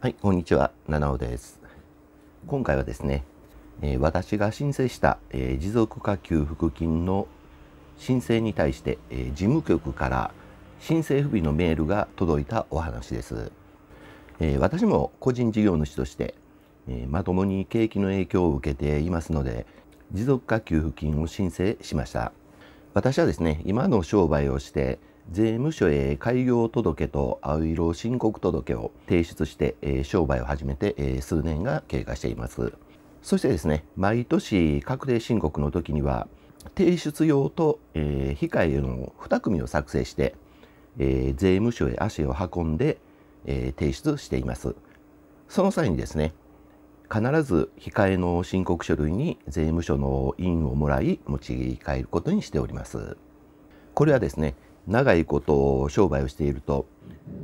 はい、こんにちは、七尾です。今回はですね、えー、私が申請した、えー、持続化給付金の申請に対して、えー、事務局から申請不備のメールが届いたお話です。え私も個人事業主として、えまともに景気の影響を受けていますので、持続化給付金を申請しました。私はですね、今の商売をして、税務署へ開業届と青色申告届を提出して、え商売を始めて、え数年が経過しています。そしてですね、毎年確定申告の時には、提出用と、え控えの2組を作成して、え税務署へ足を運んで、え提出しています。その際にですね、必ず控えの申告書類に税務署の印をもらい持ち帰ることにしております。これはですね、長いこと商売をしていると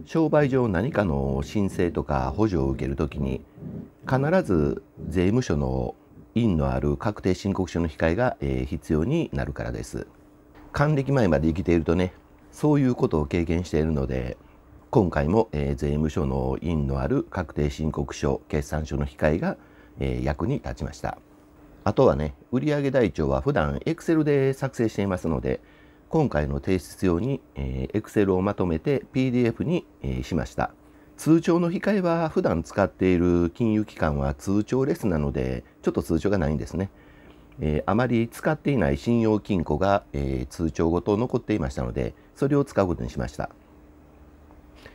商売上何かの申請とか補助を受ける時に必ず税務署の印のある確定申告書の控えが、え必要になるからです還暦前まで生きているとねそういうことを経験しているので今回も、え税務署の印のある確定申告書決算書の控えが、え役に立ちましたあとはね売上台帳は普段 Excel で作成していますので今回の提出用に、えー、Excel をまとめて PDF に、えしました。通帳の控えは普段使っている金融機関は通帳レスなので、ちょっと通帳がないんですね。えあまり使っていない信用金庫が、え通帳ごと残っていましたので、それを使うことにしました。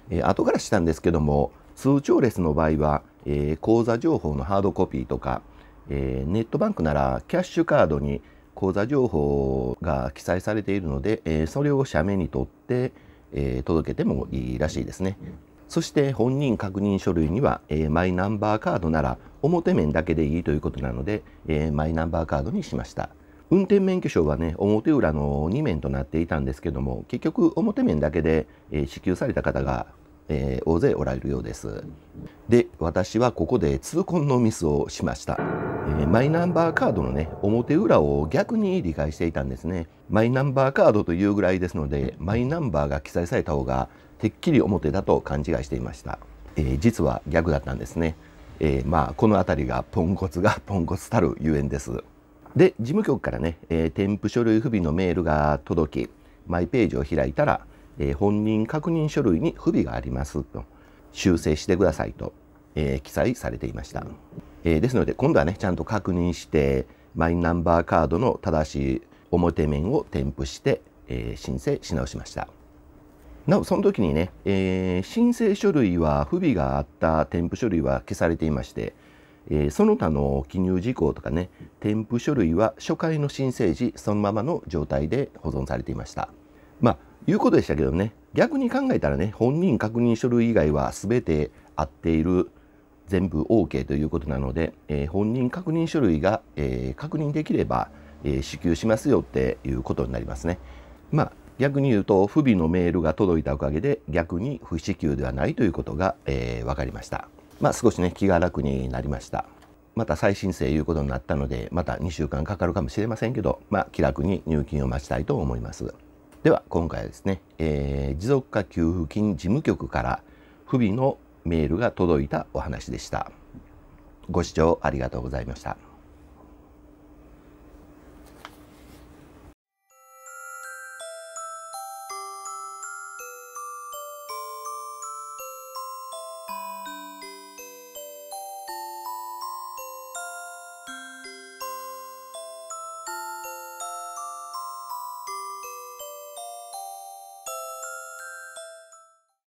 え後からしたんですけども、通帳レスの場合は、え口座情報のハードコピーとか、えネットバンクならキャッシュカードに口座情報が記載されているので、えそれを社名に取って、え届けてもいいらしいですね。そして本人確認書類には、えマイナンバーカードなら表面だけでいいということなので、えマイナンバーカードにしました。運転免許証はね、表裏の2面となっていたんですけども、結局表面だけで、え支給された方がえー、大勢おられるようです。で、私はここで痛恨のミスをしました。えマイナンバーカードのね表裏を逆に理解していたんですねマイナンバーカードというぐらいですのでマイナンバーが記載された方がてっきり表だと勘違いしていました、えー、実は逆だったんですね、えー、まあこの辺りがポンコツが ポンコツたるゆえんですで事務局からね、えー、添付書類不備のメールが届きマイページを開いたら、え本人確認書類に不備がありますと修正してくださいと、え記載されていましたえー、ですので今度はねちゃんと確認してマイナンバーカードの正しい表面を添付して、えー、申請し直しましたなおその時にね、えー、申請書類は不備があった添付書類は消されていまして、えその他の記入事項とかね添付書類は初回の申請時そのままの状態で保存されていましたまあいうことでしたけどね逆に考えたらね本人確認書類以外は全て合っている全部 OK ということなので、えー、本人確認書類が、えー、確認できれば、えー、支給しますよっていうことになりますね。まあ逆に言うと不備のメールが届いたおかげで逆に不支給ではないということが、えー、分かりました。まあ少しね気が楽になりました。また再申請いうことになったのでまた2週間かかるかもしれませんけど、まあ、気楽に入金を待ちたいと思います。では今回はですね、えー、持続化給付金事務局から不備のメールが届いたお話でした。ご視聴ありがとうございました。